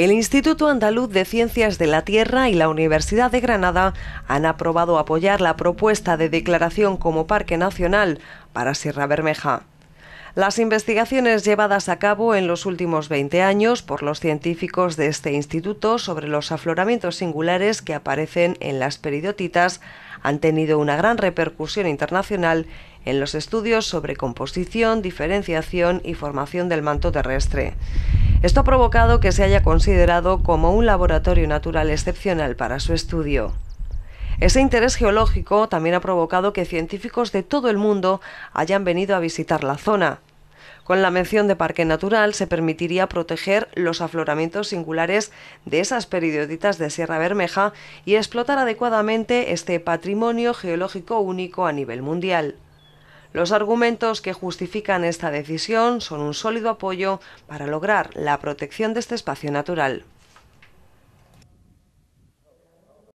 El Instituto Andaluz de Ciencias de la Tierra y la Universidad de Granada han aprobado apoyar la propuesta de declaración como Parque Nacional para Sierra Bermeja. Las investigaciones llevadas a cabo en los últimos 20 años por los científicos de este instituto sobre los afloramientos singulares que aparecen en las peridotitas han tenido una gran repercusión internacional en los estudios sobre composición, diferenciación y formación del manto terrestre. Esto ha provocado que se haya considerado como un laboratorio natural excepcional para su estudio. Ese interés geológico también ha provocado que científicos de todo el mundo hayan venido a visitar la zona. Con la mención de parque natural se permitiría proteger los afloramientos singulares de esas perioditas de Sierra Bermeja y explotar adecuadamente este patrimonio geológico único a nivel mundial. Los argumentos que justifican esta decisión son un sólido apoyo para lograr la protección de este espacio natural.